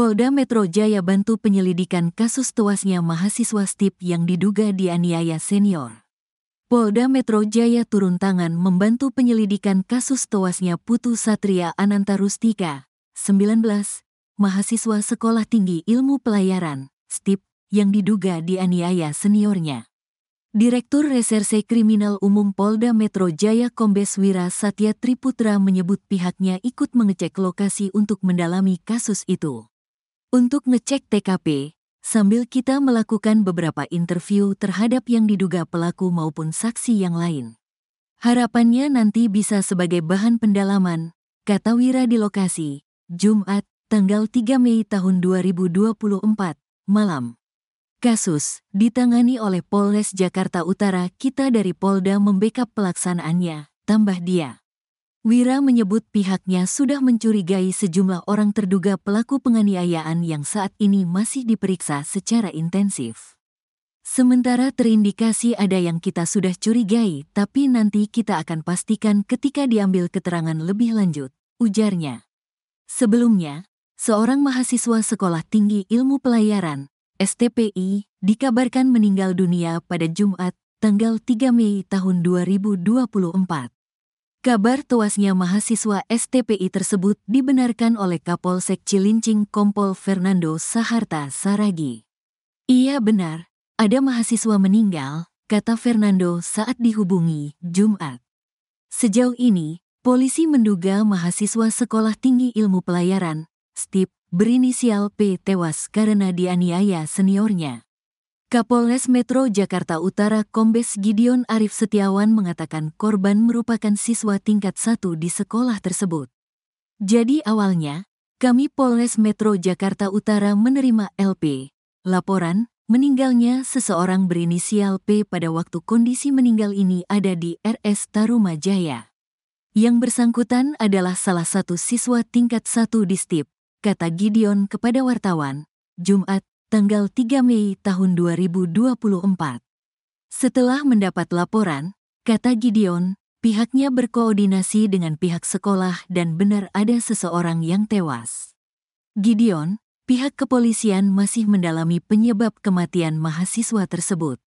Polda Metro Jaya bantu penyelidikan kasus tewasnya mahasiswa STIP yang diduga dianiaya senior. Polda Metro Jaya turun tangan membantu penyelidikan kasus tewasnya Putu Satria Ananta Rustika, 19, mahasiswa Sekolah Tinggi Ilmu Pelayaran, STIP, yang diduga dianiaya seniornya. Direktur Reserse Kriminal Umum Polda Metro Jaya Kombes Wira Satya Triputra menyebut pihaknya ikut mengecek lokasi untuk mendalami kasus itu untuk ngecek TKP, sambil kita melakukan beberapa interview terhadap yang diduga pelaku maupun saksi yang lain. Harapannya nanti bisa sebagai bahan pendalaman, kata Wira di lokasi, Jumat, tanggal 3 Mei tahun 2024, malam. Kasus ditangani oleh Polres Jakarta Utara kita dari Polda membekap pelaksanaannya, tambah dia. Wira menyebut pihaknya sudah mencurigai sejumlah orang terduga pelaku penganiayaan yang saat ini masih diperiksa secara intensif. Sementara terindikasi ada yang kita sudah curigai, tapi nanti kita akan pastikan ketika diambil keterangan lebih lanjut, ujarnya. Sebelumnya, seorang mahasiswa Sekolah Tinggi Ilmu Pelayaran, STPI, dikabarkan meninggal dunia pada Jumat, tanggal 3 Mei tahun 2024. Kabar tewasnya mahasiswa STPI tersebut dibenarkan oleh Kapolsek Cilincing Kompol Fernando Saharta Saragi. Iya benar, ada mahasiswa meninggal, kata Fernando saat dihubungi Jumat. Sejauh ini, polisi menduga mahasiswa Sekolah Tinggi Ilmu Pelayaran, STIP, berinisial P tewas karena dianiaya seniornya. Kapolres Metro Jakarta Utara Kombes Gideon Arif Setiawan mengatakan korban merupakan siswa tingkat satu di sekolah tersebut. Jadi awalnya, kami Polres Metro Jakarta Utara menerima LP, laporan, meninggalnya seseorang berinisial P pada waktu kondisi meninggal ini ada di RS Tarumajaya. Yang bersangkutan adalah salah satu siswa tingkat satu di STIP, kata Gideon kepada wartawan, Jumat tanggal 3 Mei tahun 2024. Setelah mendapat laporan, kata Gideon, pihaknya berkoordinasi dengan pihak sekolah dan benar ada seseorang yang tewas. Gideon, pihak kepolisian masih mendalami penyebab kematian mahasiswa tersebut.